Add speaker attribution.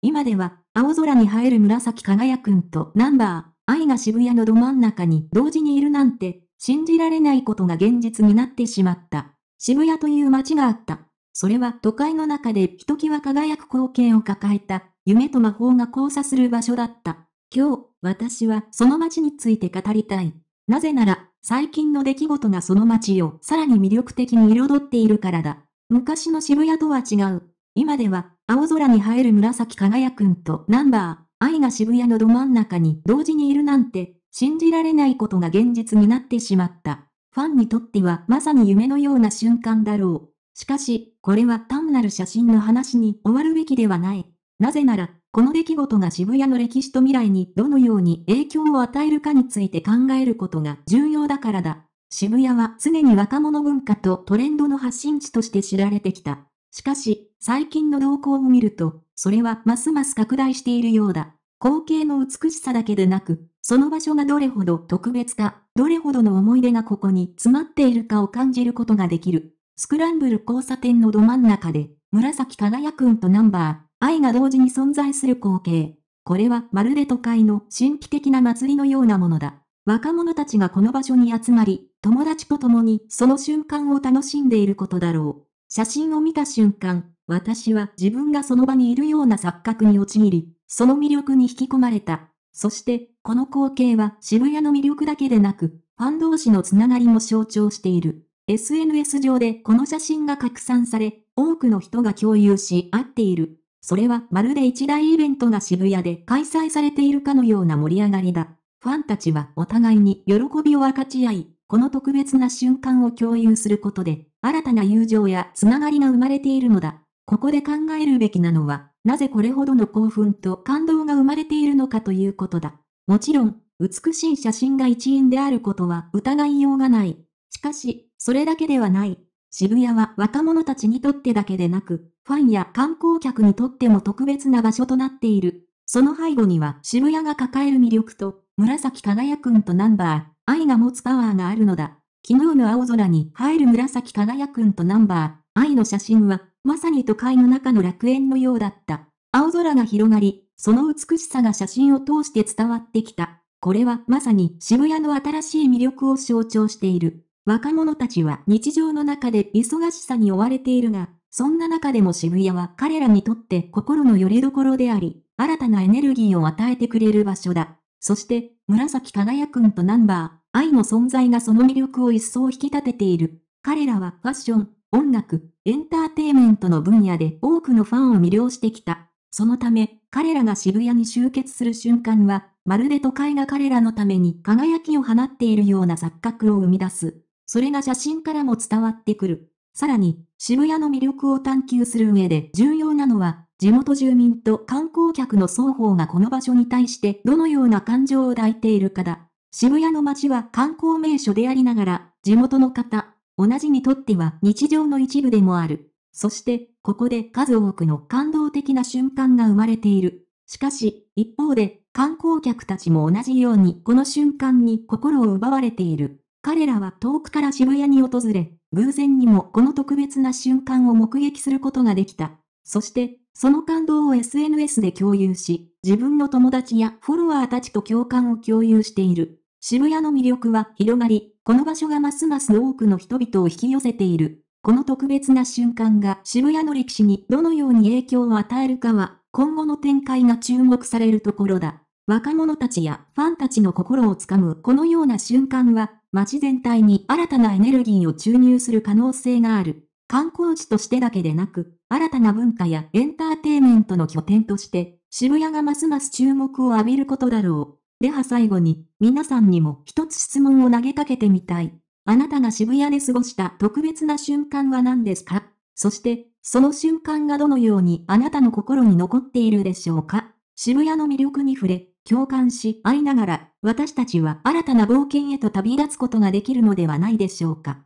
Speaker 1: 今では、青空に映える紫輝くんとナンバー、愛が渋谷のど真ん中に同時にいるなんて、信じられないことが現実になってしまった。渋谷という街があった。それは都会の中でひときわ輝く光景を抱えた、夢と魔法が交差する場所だった。今日、私はその街について語りたい。なぜなら、最近の出来事がその街をさらに魅力的に彩っているからだ。昔の渋谷とは違う。今では、青空に映える紫輝くんとナンバー、愛が渋谷のど真ん中に同時にいるなんて、信じられないことが現実になってしまった。ファンにとってはまさに夢のような瞬間だろう。しかし、これは単なる写真の話に終わるべきではない。なぜなら、この出来事が渋谷の歴史と未来にどのように影響を与えるかについて考えることが重要だからだ。渋谷は常に若者文化とトレンドの発信地として知られてきた。しかし、最近の動向を見ると、それはますます拡大しているようだ。光景の美しさだけでなく、その場所がどれほど特別か、どれほどの思い出がここに詰まっているかを感じることができる。スクランブル交差点のど真ん中で、紫輝くんとナンバー、愛が同時に存在する光景。これはまるで都会の神秘的な祭りのようなものだ。若者たちがこの場所に集まり、友達と共にその瞬間を楽しんでいることだろう。写真を見た瞬間、私は自分がその場にいるような錯覚に陥り、その魅力に引き込まれた。そして、この光景は渋谷の魅力だけでなく、ファン同士のつながりも象徴している。SNS 上でこの写真が拡散され、多くの人が共有し合っている。それはまるで一大イベントが渋谷で開催されているかのような盛り上がりだ。ファンたちはお互いに喜びを分かち合い、この特別な瞬間を共有することで、新たな友情やつながりが生まれているのだ。ここで考えるべきなのは、なぜこれほどの興奮と感動が生まれているのかということだ。もちろん、美しい写真が一因であることは疑いようがない。しかし、それだけではない。渋谷は若者たちにとってだけでなく、ファンや観光客にとっても特別な場所となっている。その背後には渋谷が抱える魅力と、紫輝くんとナンバー、愛が持つパワーがあるのだ。昨日の青空に映える紫輝くんとナンバー、愛の写真は、まさに都会の中の楽園のようだった。青空が広がり、その美しさが写真を通して伝わってきた。これはまさに渋谷の新しい魅力を象徴している。若者たちは日常の中で忙しさに追われているが、そんな中でも渋谷は彼らにとって心の拠り所であり、新たなエネルギーを与えてくれる場所だ。そして、紫輝くんとナンバー、愛の存在がその魅力を一層引き立てている。彼らはファッション、音楽、エンターテイメントの分野で多くのファンを魅了してきた。そのため、彼らが渋谷に集結する瞬間は、まるで都会が彼らのために輝きを放っているような錯覚を生み出す。それが写真からも伝わってくる。さらに、渋谷の魅力を探求する上で重要なのは、地元住民と観光客の双方がこの場所に対してどのような感情を抱いているかだ。渋谷の街は観光名所でありながら、地元の方、同じにとっては日常の一部でもある。そして、ここで数多くの感動的な瞬間が生まれている。しかし、一方で、観光客たちも同じようにこの瞬間に心を奪われている。彼らは遠くから渋谷に訪れ、偶然にもこの特別な瞬間を目撃することができた。そして、その感動を SNS で共有し、自分の友達やフォロワーたちと共感を共有している。渋谷の魅力は広がり、この場所がますます多くの人々を引き寄せている。この特別な瞬間が渋谷の歴史にどのように影響を与えるかは、今後の展開が注目されるところだ。若者たちやファンたちの心をつかむこのような瞬間は、街全体に新たなエネルギーを注入する可能性がある。観光地としてだけでなく、新たな文化やエンターテイメントの拠点として、渋谷がますます注目を浴びることだろう。では最後に、皆さんにも一つ質問を投げかけてみたい。あなたが渋谷で過ごした特別な瞬間は何ですかそして、その瞬間がどのようにあなたの心に残っているでしょうか渋谷の魅力に触れ、共感し合いながら、私たちは新たな冒険へと旅立つことができるのではないでしょうか。